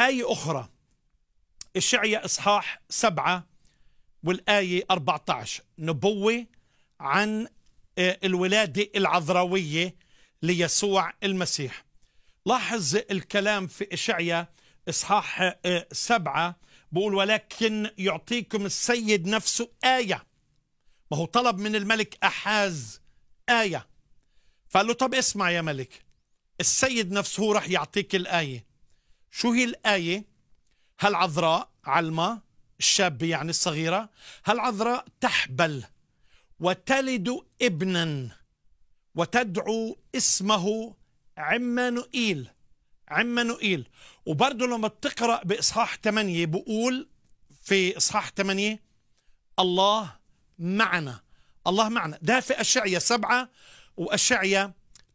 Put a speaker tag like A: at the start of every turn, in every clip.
A: آية أخرى إشعيا إصحاح سبعة والآية 14 نبوة عن آه، الولادة العذراوية ليسوع المسيح لاحظ الكلام في إشعيا إصحاح آه، سبعة بقول ولكن يعطيكم السيد نفسه آية ما هو طلب من الملك أحاز آية فقال له طب اسمع يا ملك السيد نفسه هو راح يعطيك الآية شو هي الآية هل عذراء علمة الشابة يعني الصغيرة هل عذراء تحبل وتلد ابنا وتدعو اسمه عمانوئيل عمانوئيل وبرضه لما بتقرأ بإصحاح 8 بقول في إصحاح 8 الله معنا الله معنا ده في أشعية سبعة وأشعية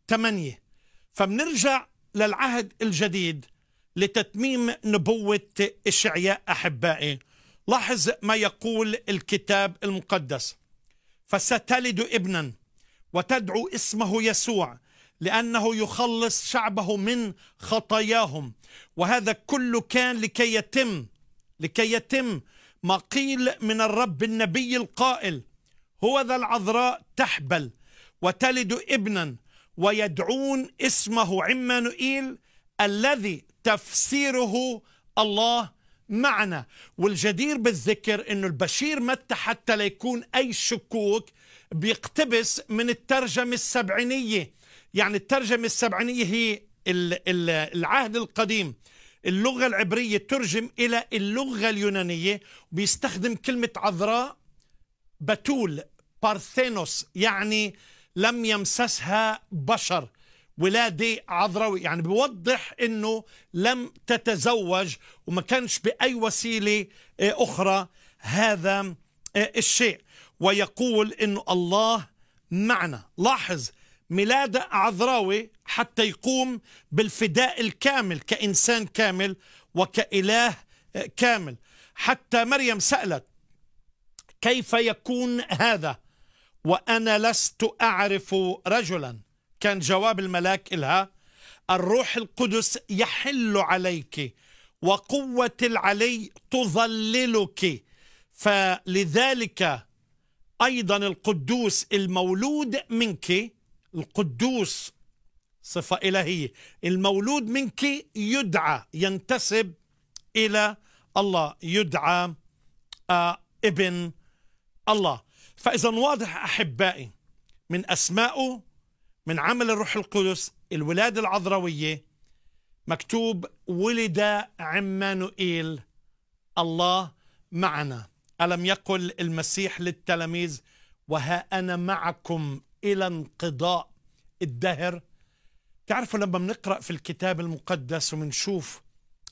A: 8 فبنرجع للعهد الجديد لتتميم نبوة إشعياء أحبائي لاحظ ما يقول الكتاب المقدس فستلد ابنا وتدعو اسمه يسوع لأنه يخلص شعبه من خطاياهم وهذا كله كان لكي يتم لكي يتم ما قيل من الرب النبي القائل هو ذا العذراء تحبل وتلد ابنا ويدعون اسمه عمانوئيل الذي تفسيره الله معنا والجدير بالذكر أنه البشير متى حتى لا يكون أي شكوك بيقتبس من الترجمة السبعينية يعني الترجمة السبعينية هي العهد القديم اللغة العبرية ترجم إلى اللغة اليونانية بيستخدم كلمة عذراء بتول بارثينوس يعني لم يمسسها بشر ولاده عذراوي يعني بيوضح انه لم تتزوج وما كانش باي وسيله آه، اخرى هذا آه، الشيء ويقول انه الله معنا لاحظ ميلاد عذراوي حتى يقوم بالفداء الكامل كانسان كامل وكاله آه، كامل حتى مريم سالت كيف يكون هذا وانا لست اعرف رجلا كان جواب الملاك إلها الروح القدس يحل عليك وقوة العلي تظللك فلذلك أيضا القدوس المولود منك القدوس صفة إلهية المولود منك يدعى ينتسب إلى الله يدعى آه، ابن الله فإذا واضح أحبائي من أسمائه من عمل الروح القدس الولادة العذراوية مكتوب ولد عمانوئيل الله معنا ألم يقل المسيح للتلاميذ وها أنا معكم إلى انقضاء الدهر تعرفوا لما بنقرأ في الكتاب المقدس وبنشوف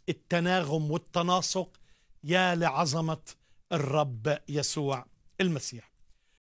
A: التناغم والتناسق يا لعظمة الرب يسوع المسيح